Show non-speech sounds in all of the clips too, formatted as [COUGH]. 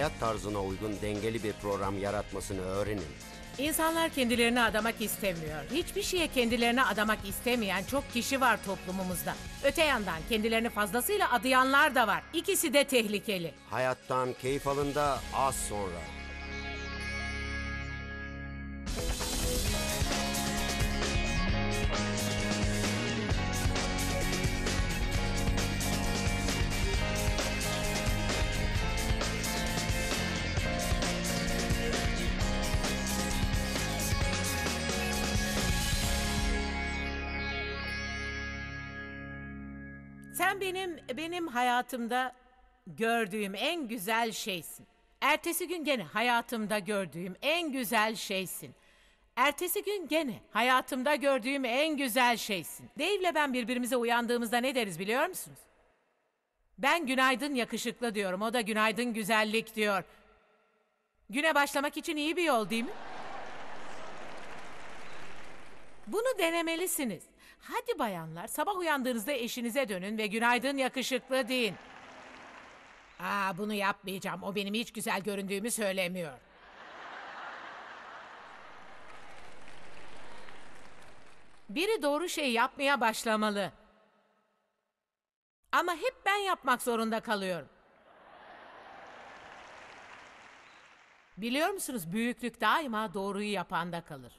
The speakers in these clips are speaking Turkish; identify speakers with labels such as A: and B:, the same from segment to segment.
A: hayat tarzına uygun dengeli bir program yaratmasını öğrenin.
B: İnsanlar kendilerini adamak istemiyor. Hiçbir şeye kendilerini adamak istemeyen çok kişi var toplumumuzda. Öte yandan kendilerini fazlasıyla adayanlar da var. İkisi de tehlikeli.
A: Hayattan keyif alın da az sonra.
B: Sen benim benim hayatımda gördüğüm en güzel şeysin. Ertesi gün gene hayatımda gördüğüm en güzel şeysin. Ertesi gün gene hayatımda gördüğüm en güzel şeysin. Dave'le ben birbirimize uyandığımızda ne deriz biliyor musunuz? Ben günaydın yakışıklı diyorum. O da günaydın güzellik diyor. Güne başlamak için iyi bir yol değil mi? Bunu denemelisiniz. Hadi bayanlar sabah uyandığınızda eşinize dönün ve günaydın yakışıklı deyin. Aa bunu yapmayacağım. O benim hiç güzel göründüğümü söylemiyor. Biri doğru şeyi yapmaya başlamalı. Ama hep ben yapmak zorunda kalıyorum. Biliyor musunuz büyüklük daima doğruyu yapanda kalır.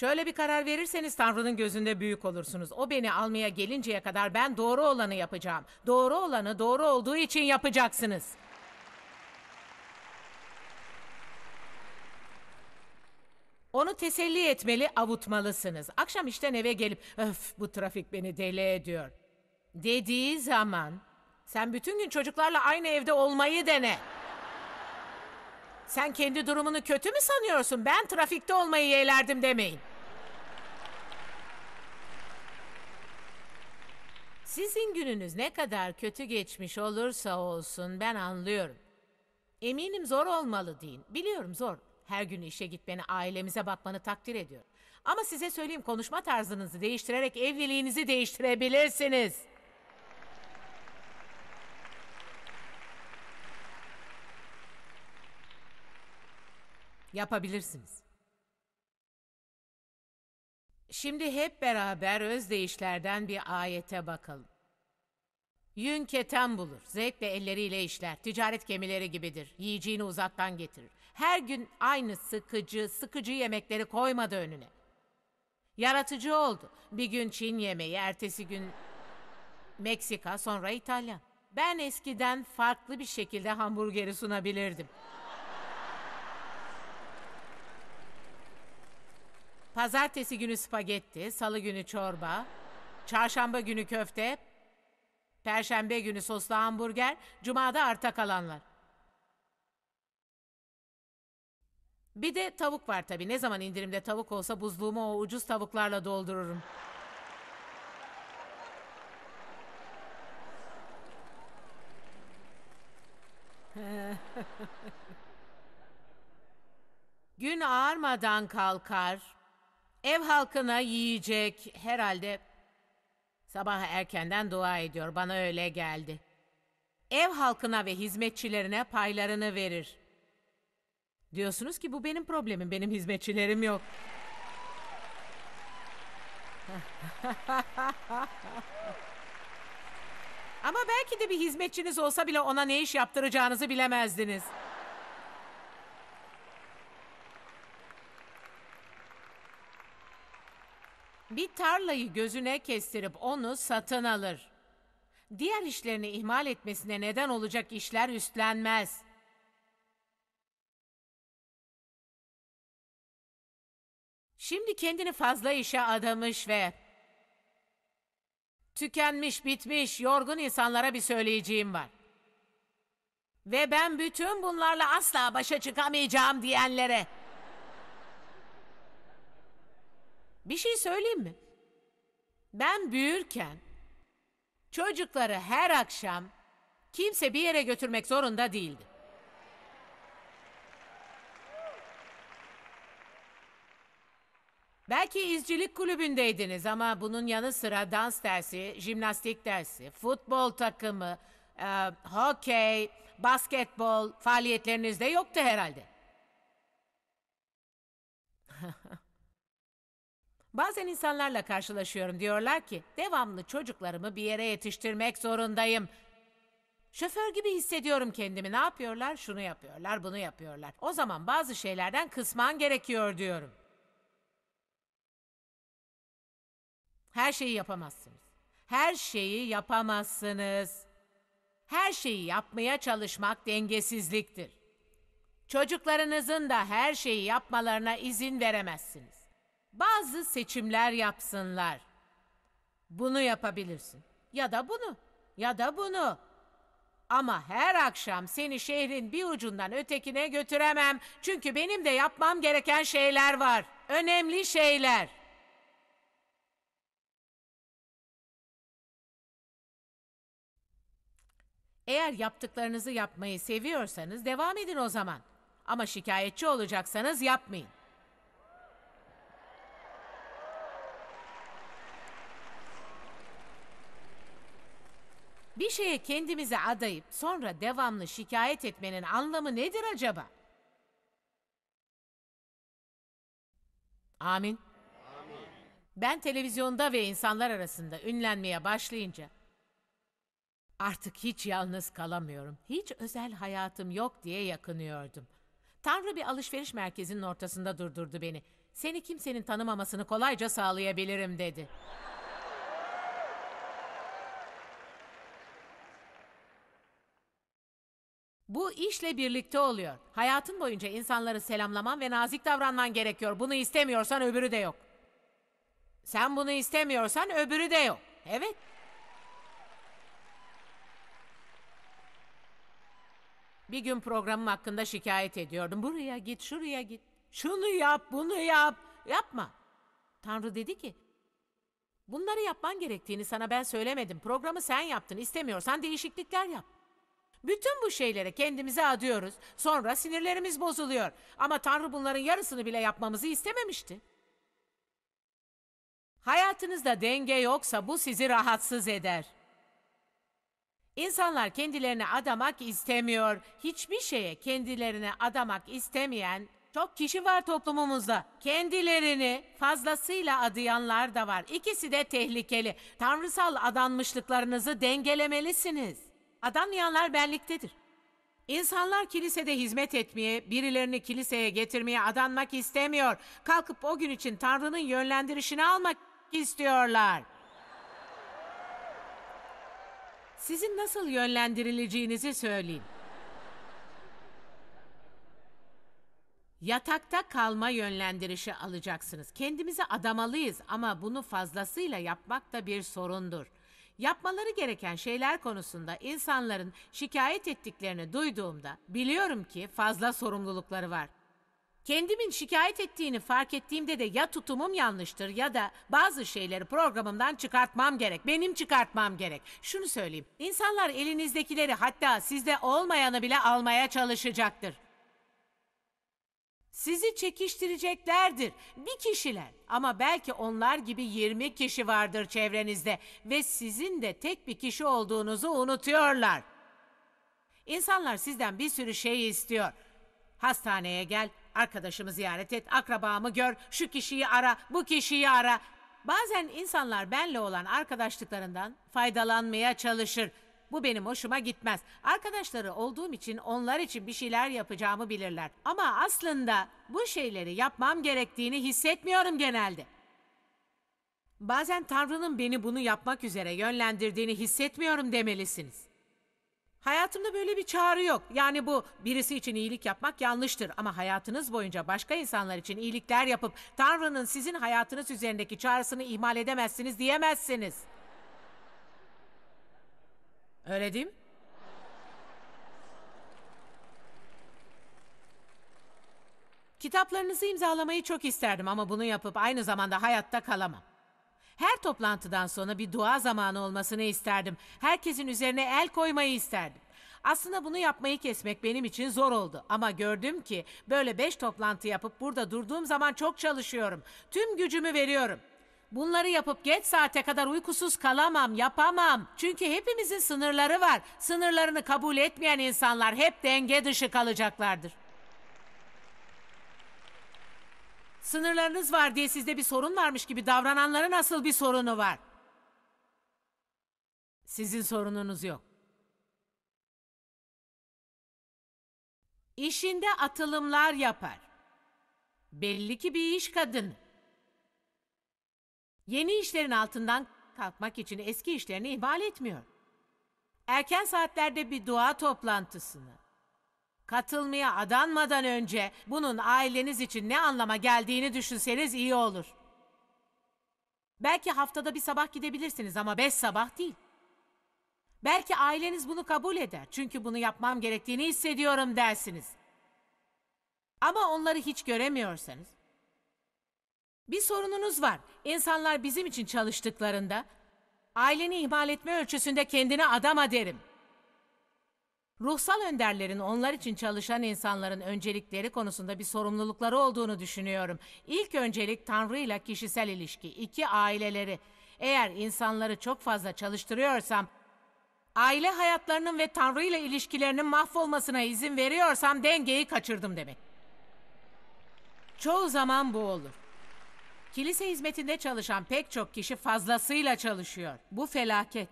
B: Şöyle bir karar verirseniz Tanrı'nın gözünde büyük olursunuz. O beni almaya gelinceye kadar ben doğru olanı yapacağım. Doğru olanı doğru olduğu için yapacaksınız. Onu teselli etmeli, avutmalısınız. Akşam işten eve gelip öf bu trafik beni deli ediyor dediği zaman sen bütün gün çocuklarla aynı evde olmayı dene. Sen kendi durumunu kötü mü sanıyorsun? Ben trafikte olmayı yeğlerdim demeyin. Sizin gününüz ne kadar kötü geçmiş olursa olsun ben anlıyorum. Eminim zor olmalı deyin. Biliyorum zor. Her gün işe gitmeni, ailemize bakmanı takdir ediyorum. Ama size söyleyeyim konuşma tarzınızı değiştirerek evliliğinizi değiştirebilirsiniz. Yapabilirsiniz. Şimdi hep beraber özdeyişlerden bir ayete bakalım. Yünketen bulur, zevkle elleriyle işler, ticaret gemileri gibidir, yiyeceğini uzaktan getirir. Her gün aynı sıkıcı, sıkıcı yemekleri koymadı önüne. Yaratıcı oldu. Bir gün Çin yemeği, ertesi gün Meksika, sonra İtalyan. Ben eskiden farklı bir şekilde hamburgeri sunabilirdim. Pazartesi günü spagetti, salı günü çorba, çarşamba günü köfte, perşembe günü soslu hamburger, cumada arta kalanlar. Bir de tavuk var tabii. Ne zaman indirimde tavuk olsa buzluğumu o ucuz tavuklarla doldururum. [LAUGHS] Gün ağarmadan kalkar, Ev halkına yiyecek herhalde sabaha erkenden dua ediyor. Bana öyle geldi. Ev halkına ve hizmetçilerine paylarını verir. Diyorsunuz ki bu benim problemim. Benim hizmetçilerim yok. [LAUGHS] Ama belki de bir hizmetçiniz olsa bile ona ne iş yaptıracağınızı bilemezdiniz. bir tarlayı gözüne kestirip onu satın alır. Diğer işlerini ihmal etmesine neden olacak işler üstlenmez. Şimdi kendini fazla işe adamış ve tükenmiş, bitmiş, yorgun insanlara bir söyleyeceğim var. Ve ben bütün bunlarla asla başa çıkamayacağım diyenlere Bir şey söyleyeyim mi? Ben büyürken çocukları her akşam kimse bir yere götürmek zorunda değildi. Belki izcilik kulübündeydiniz ama bunun yanı sıra dans dersi, jimnastik dersi, futbol takımı, e, hokey, basketbol faaliyetlerinizde yoktu herhalde. [LAUGHS] Bazen insanlarla karşılaşıyorum diyorlar ki devamlı çocuklarımı bir yere yetiştirmek zorundayım. Şoför gibi hissediyorum kendimi. Ne yapıyorlar? Şunu yapıyorlar, bunu yapıyorlar. O zaman bazı şeylerden kısman gerekiyor diyorum. Her şeyi yapamazsınız. Her şeyi yapamazsınız. Her şeyi yapmaya çalışmak dengesizliktir. Çocuklarınızın da her şeyi yapmalarına izin veremezsiniz bazı seçimler yapsınlar. Bunu yapabilirsin. Ya da bunu. Ya da bunu. Ama her akşam seni şehrin bir ucundan ötekine götüremem. Çünkü benim de yapmam gereken şeyler var. Önemli şeyler. Eğer yaptıklarınızı yapmayı seviyorsanız devam edin o zaman. Ama şikayetçi olacaksanız yapmayın. Bir şeye kendimizi adayıp sonra devamlı şikayet etmenin anlamı nedir acaba? Amin. Ben televizyonda ve insanlar arasında ünlenmeye başlayınca artık hiç yalnız kalamıyorum. Hiç özel hayatım yok diye yakınıyordum. Tanrı bir alışveriş merkezinin ortasında durdurdu beni. Seni kimsenin tanımamasını kolayca sağlayabilirim dedi. Bu işle birlikte oluyor. Hayatın boyunca insanları selamlaman ve nazik davranman gerekiyor. Bunu istemiyorsan öbürü de yok. Sen bunu istemiyorsan öbürü de yok. Evet. Bir gün programım hakkında şikayet ediyordum. Buraya git, şuraya git. Şunu yap, bunu yap. Yapma. Tanrı dedi ki, bunları yapman gerektiğini sana ben söylemedim. Programı sen yaptın. İstemiyorsan değişiklikler yap. Bütün bu şeylere kendimize adıyoruz. Sonra sinirlerimiz bozuluyor. Ama Tanrı bunların yarısını bile yapmamızı istememişti. Hayatınızda denge yoksa bu sizi rahatsız eder. İnsanlar kendilerini adamak istemiyor. Hiçbir şeye kendilerine adamak istemeyen çok kişi var toplumumuzda. Kendilerini fazlasıyla adayanlar da var. İkisi de tehlikeli. Tanrısal adanmışlıklarınızı dengelemelisiniz adanmayanlar benliktedir. İnsanlar kilisede hizmet etmeye, birilerini kiliseye getirmeye adanmak istemiyor. Kalkıp o gün için Tanrı'nın yönlendirişini almak istiyorlar. Sizin nasıl yönlendirileceğinizi söyleyeyim. Yatakta kalma yönlendirişi alacaksınız. Kendimizi adamalıyız ama bunu fazlasıyla yapmak da bir sorundur. Yapmaları gereken şeyler konusunda insanların şikayet ettiklerini duyduğumda biliyorum ki fazla sorumlulukları var. Kendimin şikayet ettiğini fark ettiğimde de ya tutumum yanlıştır ya da bazı şeyleri programımdan çıkartmam gerek. Benim çıkartmam gerek. Şunu söyleyeyim. İnsanlar elinizdekileri hatta sizde olmayanı bile almaya çalışacaktır. Sizi çekiştireceklerdir bir kişiler ama belki onlar gibi 20 kişi vardır çevrenizde ve sizin de tek bir kişi olduğunuzu unutuyorlar. İnsanlar sizden bir sürü şey istiyor. Hastaneye gel, arkadaşımı ziyaret et, akrabamı gör, şu kişiyi ara, bu kişiyi ara. Bazen insanlar benle olan arkadaşlıklarından faydalanmaya çalışır. Bu benim hoşuma gitmez. Arkadaşları olduğum için onlar için bir şeyler yapacağımı bilirler. Ama aslında bu şeyleri yapmam gerektiğini hissetmiyorum genelde. Bazen Tanrı'nın beni bunu yapmak üzere yönlendirdiğini hissetmiyorum demelisiniz. Hayatımda böyle bir çağrı yok. Yani bu birisi için iyilik yapmak yanlıştır ama hayatınız boyunca başka insanlar için iyilikler yapıp Tanrı'nın sizin hayatınız üzerindeki çağrısını ihmal edemezsiniz diyemezsiniz. Öyle değil mi? Kitaplarınızı imzalamayı çok isterdim ama bunu yapıp aynı zamanda hayatta kalamam. Her toplantıdan sonra bir dua zamanı olmasını isterdim. Herkesin üzerine el koymayı isterdim. Aslında bunu yapmayı kesmek benim için zor oldu. Ama gördüm ki böyle beş toplantı yapıp burada durduğum zaman çok çalışıyorum. Tüm gücümü veriyorum. Bunları yapıp geç saate kadar uykusuz kalamam, yapamam. Çünkü hepimizin sınırları var. Sınırlarını kabul etmeyen insanlar hep denge dışı kalacaklardır. Sınırlarınız var diye sizde bir sorun varmış gibi davrananların asıl bir sorunu var. Sizin sorununuz yok. İşinde atılımlar yapar. Belli ki bir iş kadını. Yeni işlerin altından kalkmak için eski işlerini ihmal etmiyor. Erken saatlerde bir dua toplantısını katılmaya adanmadan önce bunun aileniz için ne anlama geldiğini düşünseniz iyi olur. Belki haftada bir sabah gidebilirsiniz ama beş sabah değil. Belki aileniz bunu kabul eder. Çünkü bunu yapmam gerektiğini hissediyorum dersiniz. Ama onları hiç göremiyorsanız bir sorununuz var. İnsanlar bizim için çalıştıklarında aileni ihmal etme ölçüsünde kendine adama derim. Ruhsal önderlerin onlar için çalışan insanların öncelikleri konusunda bir sorumlulukları olduğunu düşünüyorum. İlk öncelik Tanrı ile kişisel ilişki, iki aileleri. Eğer insanları çok fazla çalıştırıyorsam, aile hayatlarının ve Tanrı ile ilişkilerinin mahvolmasına izin veriyorsam dengeyi kaçırdım demek. Çoğu zaman bu olur. Kilise hizmetinde çalışan pek çok kişi fazlasıyla çalışıyor. Bu felaket.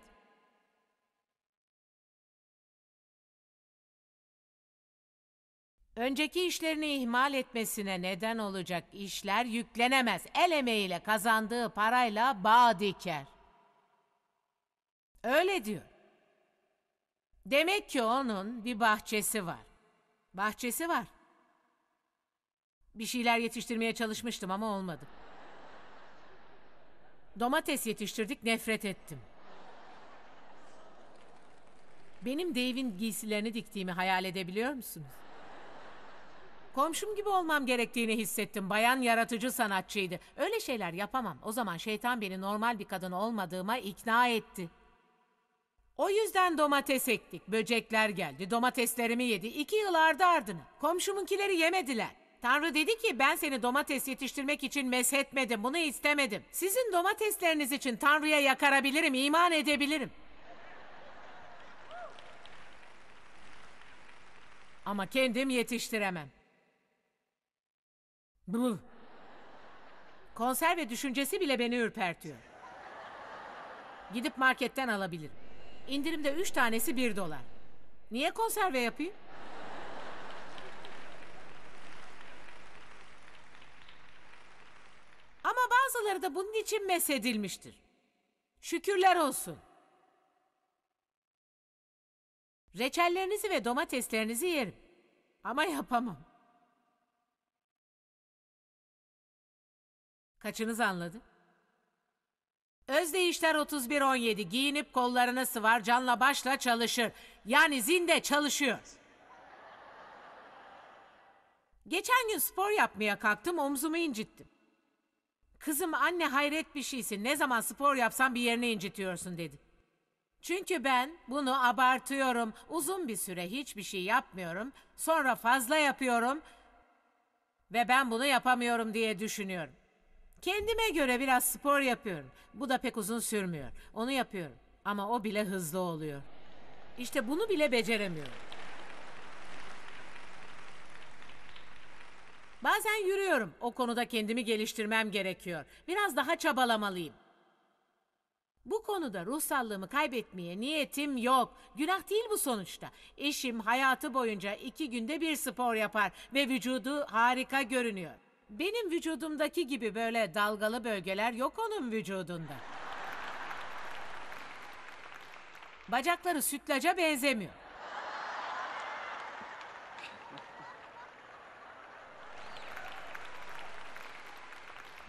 B: Önceki işlerini ihmal etmesine neden olacak işler yüklenemez. El emeğiyle kazandığı parayla bağ diker. Öyle diyor. Demek ki onun bir bahçesi var. Bahçesi var. Bir şeyler yetiştirmeye çalışmıştım ama olmadı. Domates yetiştirdik nefret ettim. Benim Dave'in giysilerini diktiğimi hayal edebiliyor musunuz? Komşum gibi olmam gerektiğini hissettim. Bayan yaratıcı sanatçıydı. Öyle şeyler yapamam. O zaman şeytan beni normal bir kadın olmadığıma ikna etti. O yüzden domates ektik. Böcekler geldi. Domateslerimi yedi. İki yıl ardı ardına. Komşumunkileri yemediler. Tanrı dedi ki ben seni domates yetiştirmek için meshetmedim. Bunu istemedim. Sizin domatesleriniz için Tanrı'ya yakarabilirim, iman edebilirim. Ama kendim yetiştiremem. Bu. Konserve düşüncesi bile beni ürpertiyor. Gidip marketten alabilirim. İndirimde üç tanesi bir dolar. Niye konserve yapayım? Dünyaları da bunun için mesedilmiştir. Şükürler olsun. Reçellerinizi ve domateslerinizi yerim. Ama yapamam. Kaçınız anladı? Özdeyişler 3117 giyinip kollarını sıvar canla başla çalışır. Yani zinde çalışıyor. Geçen gün spor yapmaya kalktım omzumu incittim. Kızım anne hayret bir şeysin. Ne zaman spor yapsam bir yerine incitiyorsun dedi. Çünkü ben bunu abartıyorum. Uzun bir süre hiçbir şey yapmıyorum. Sonra fazla yapıyorum. Ve ben bunu yapamıyorum diye düşünüyorum. Kendime göre biraz spor yapıyorum. Bu da pek uzun sürmüyor. Onu yapıyorum. Ama o bile hızlı oluyor. İşte bunu bile beceremiyorum. Bazen yürüyorum. O konuda kendimi geliştirmem gerekiyor. Biraz daha çabalamalıyım. Bu konuda ruhsallığımı kaybetmeye niyetim yok. Günah değil bu sonuçta. Eşim hayatı boyunca iki günde bir spor yapar ve vücudu harika görünüyor. Benim vücudumdaki gibi böyle dalgalı bölgeler yok onun vücudunda. Bacakları sütlaca benzemiyor.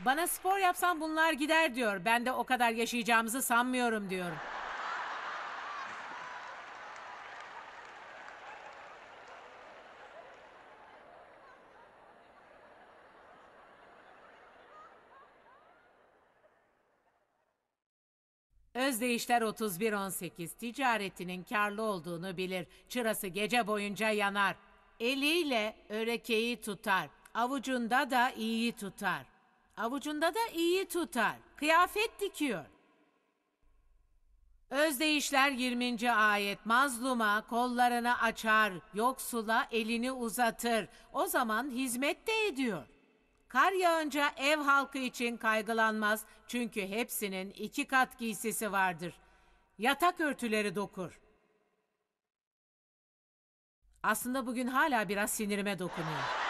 B: Bana spor yapsam bunlar gider diyor. Ben de o kadar yaşayacağımızı sanmıyorum diyor. Özdeyişler 3118 ticaretinin karlı olduğunu bilir. Çırası gece boyunca yanar. Eliyle örekeyi tutar. Avucunda da iyi tutar. Avucunda da iyi tutar. Kıyafet dikiyor. Özdeyişler 20. ayet mazluma kollarını açar, yoksula elini uzatır. O zaman hizmet de ediyor. Kar yağınca ev halkı için kaygılanmaz çünkü hepsinin iki kat giysisi vardır. Yatak örtüleri dokur. Aslında bugün hala biraz sinirime dokunuyor.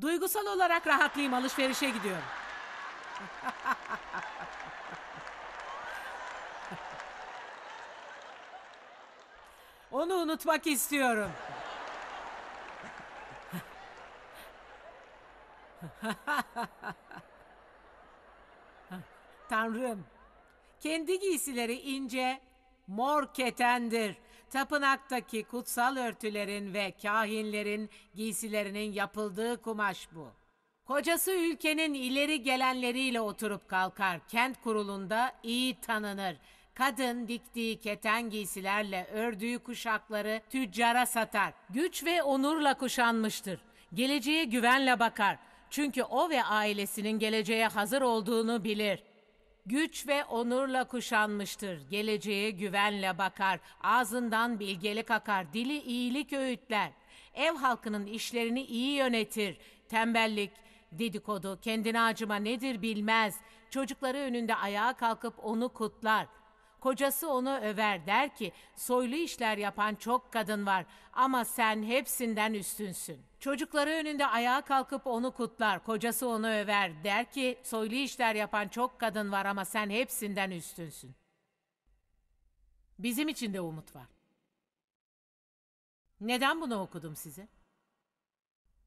B: Duygusal olarak rahatlayayım alışverişe gidiyorum. Onu unutmak istiyorum. Tanrım, kendi giysileri ince, mor ketendir tapınaktaki kutsal örtülerin ve kahinlerin giysilerinin yapıldığı kumaş bu. Kocası ülkenin ileri gelenleriyle oturup kalkar, kent kurulunda iyi tanınır. Kadın diktiği keten giysilerle ördüğü kuşakları tüccara satar. Güç ve onurla kuşanmıştır. Geleceğe güvenle bakar. Çünkü o ve ailesinin geleceğe hazır olduğunu bilir. Güç ve onurla kuşanmıştır. Geleceğe güvenle bakar. Ağzından bilgelik akar. Dili iyilik öğütler. Ev halkının işlerini iyi yönetir. Tembellik, dedikodu, kendine acıma nedir bilmez. Çocukları önünde ayağa kalkıp onu kutlar.'' Kocası onu över der ki soylu işler yapan çok kadın var ama sen hepsinden üstünsün. Çocukları önünde ayağa kalkıp onu kutlar. Kocası onu över der ki soylu işler yapan çok kadın var ama sen hepsinden üstünsün. Bizim için de umut var. Neden bunu okudum size?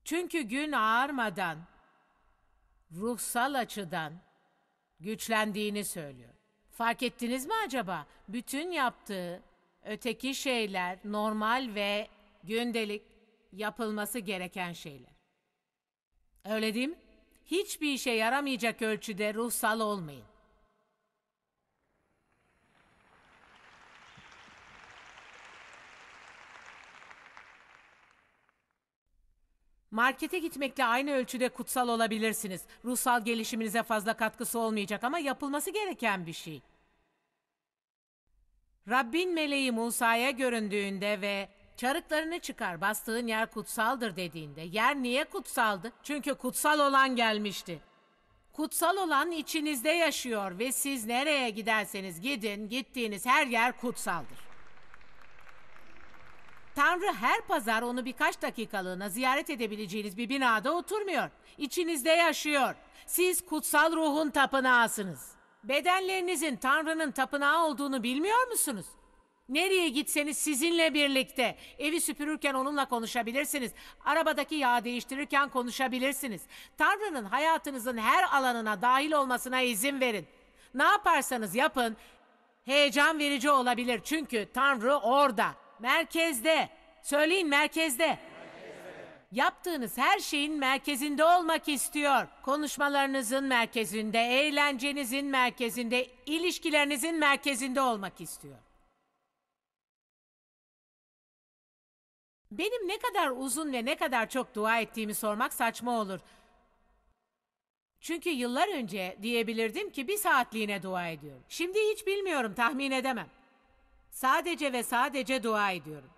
B: Çünkü gün ağarmadan ruhsal açıdan güçlendiğini söylüyor. Fark ettiniz mi acaba? Bütün yaptığı öteki şeyler normal ve gündelik yapılması gereken şeyler. Öyle değil mi? Hiçbir işe yaramayacak ölçüde ruhsal olmayın. Markete gitmekle aynı ölçüde kutsal olabilirsiniz. Ruhsal gelişiminize fazla katkısı olmayacak ama yapılması gereken bir şey. Rabbin meleği Musa'ya göründüğünde ve çarıklarını çıkar bastığın yer kutsaldır dediğinde yer niye kutsaldı? Çünkü kutsal olan gelmişti. Kutsal olan içinizde yaşıyor ve siz nereye giderseniz gidin gittiğiniz her yer kutsaldır. Tanrı her pazar onu birkaç dakikalığına ziyaret edebileceğiniz bir binada oturmuyor. İçinizde yaşıyor. Siz kutsal ruhun tapınağısınız. Bedenlerinizin Tanrı'nın tapınağı olduğunu bilmiyor musunuz? Nereye gitseniz sizinle birlikte. Evi süpürürken onunla konuşabilirsiniz. Arabadaki yağ değiştirirken konuşabilirsiniz. Tanrı'nın hayatınızın her alanına dahil olmasına izin verin. Ne yaparsanız yapın heyecan verici olabilir çünkü Tanrı orada merkezde. Söyleyin merkezde. Yaptığınız her şeyin merkezinde olmak istiyor. Konuşmalarınızın merkezinde, eğlencenizin merkezinde, ilişkilerinizin merkezinde olmak istiyor. Benim ne kadar uzun ve ne kadar çok dua ettiğimi sormak saçma olur. Çünkü yıllar önce diyebilirdim ki bir saatliğine dua ediyorum. Şimdi hiç bilmiyorum, tahmin edemem. Sadece ve sadece dua ediyorum.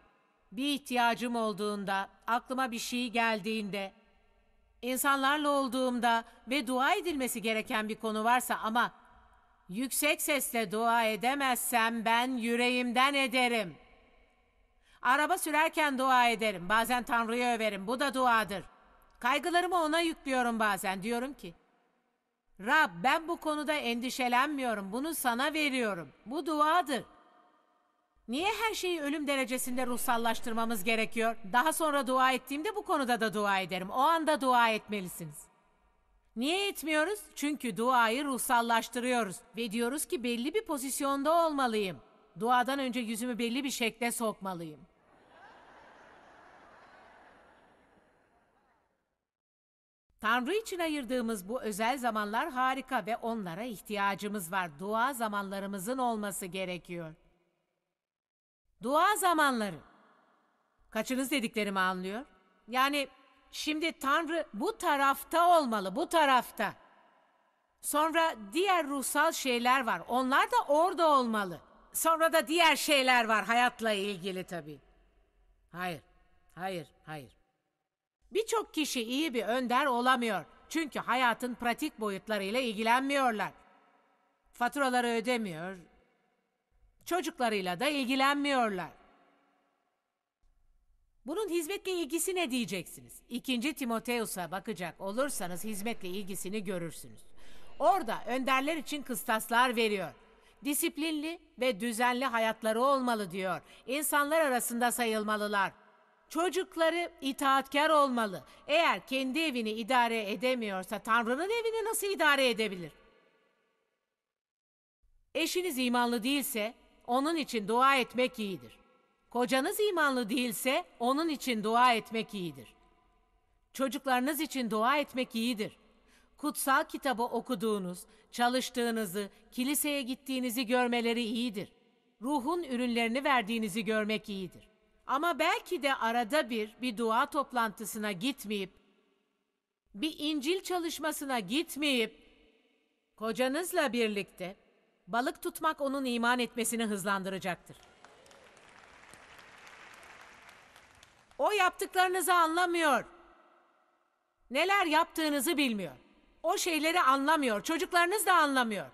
B: Bir ihtiyacım olduğunda, aklıma bir şey geldiğinde, insanlarla olduğumda ve dua edilmesi gereken bir konu varsa ama yüksek sesle dua edemezsem ben yüreğimden ederim. Araba sürerken dua ederim. Bazen Tanrı'yı överim. Bu da duadır. Kaygılarımı ona yüklüyorum bazen. Diyorum ki, Rab ben bu konuda endişelenmiyorum. Bunu sana veriyorum. Bu duadır. Niye her şeyi ölüm derecesinde ruhsallaştırmamız gerekiyor? Daha sonra dua ettiğimde bu konuda da dua ederim. O anda dua etmelisiniz. Niye etmiyoruz? Çünkü duayı ruhsallaştırıyoruz ve diyoruz ki belli bir pozisyonda olmalıyım. Duadan önce yüzümü belli bir şekle sokmalıyım. Tanrı için ayırdığımız bu özel zamanlar harika ve onlara ihtiyacımız var. Dua zamanlarımızın olması gerekiyor. Dua zamanları. Kaçınız dediklerimi anlıyor? Yani şimdi Tanrı bu tarafta olmalı, bu tarafta. Sonra diğer ruhsal şeyler var. Onlar da orada olmalı. Sonra da diğer şeyler var hayatla ilgili tabii. Hayır, hayır, hayır. Birçok kişi iyi bir önder olamıyor. Çünkü hayatın pratik boyutlarıyla ilgilenmiyorlar. Faturaları ödemiyor, Çocuklarıyla da ilgilenmiyorlar. Bunun hizmetle ilgisi ne diyeceksiniz? İkinci Timoteus'a bakacak olursanız hizmetle ilgisini görürsünüz. Orada önderler için kıstaslar veriyor. Disiplinli ve düzenli hayatları olmalı diyor. İnsanlar arasında sayılmalılar. Çocukları itaatkar olmalı. Eğer kendi evini idare edemiyorsa Tanrı'nın evini nasıl idare edebilir? Eşiniz imanlı değilse onun için dua etmek iyidir. Kocanız imanlı değilse onun için dua etmek iyidir. Çocuklarınız için dua etmek iyidir. Kutsal kitabı okuduğunuz, çalıştığınızı, kiliseye gittiğinizi görmeleri iyidir. Ruhun ürünlerini verdiğinizi görmek iyidir. Ama belki de arada bir bir dua toplantısına gitmeyip, bir İncil çalışmasına gitmeyip, kocanızla birlikte Balık tutmak onun iman etmesini hızlandıracaktır. O yaptıklarınızı anlamıyor. Neler yaptığınızı bilmiyor. O şeyleri anlamıyor. Çocuklarınız da anlamıyor.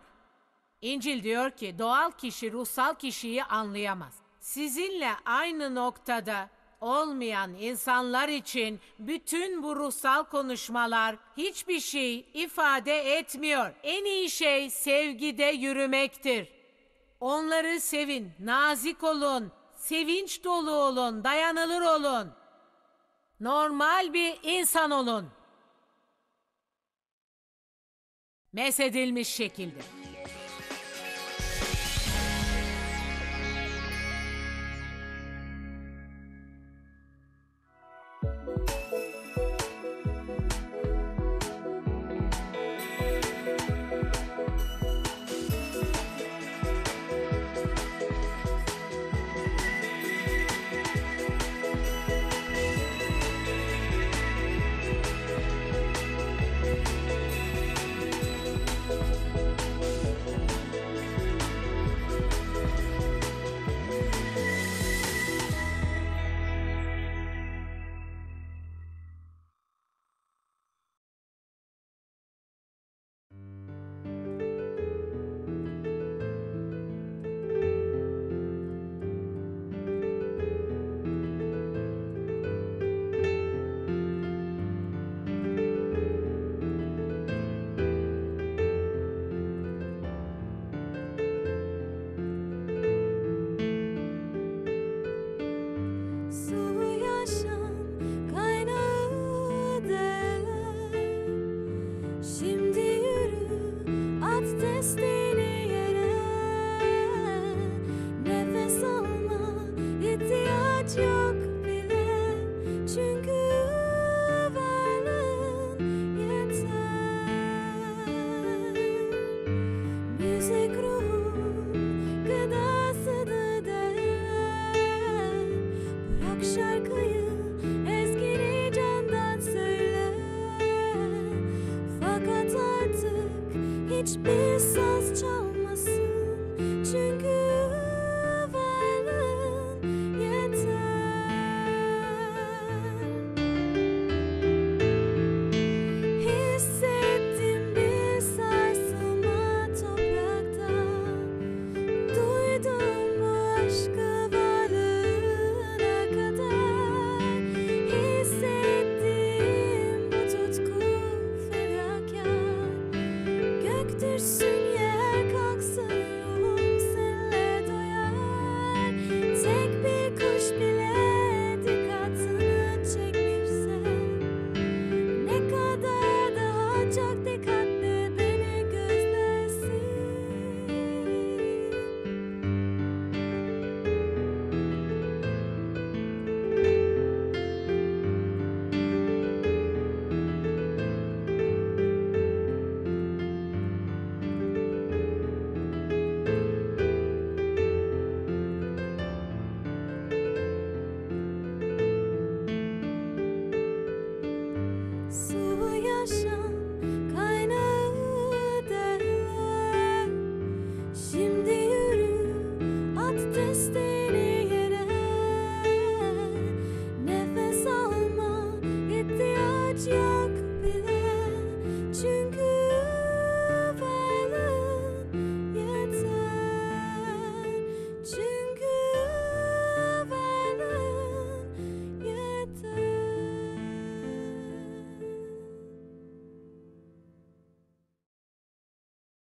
B: İncil diyor ki doğal kişi ruhsal kişiyi anlayamaz. Sizinle aynı noktada olmayan insanlar için bütün bu ruhsal konuşmalar hiçbir şey ifade etmiyor. En iyi şey sevgide yürümektir. Onları sevin, nazik olun, sevinç dolu olun, dayanılır olun. Normal bir insan olun. Mesedilmiş şekilde.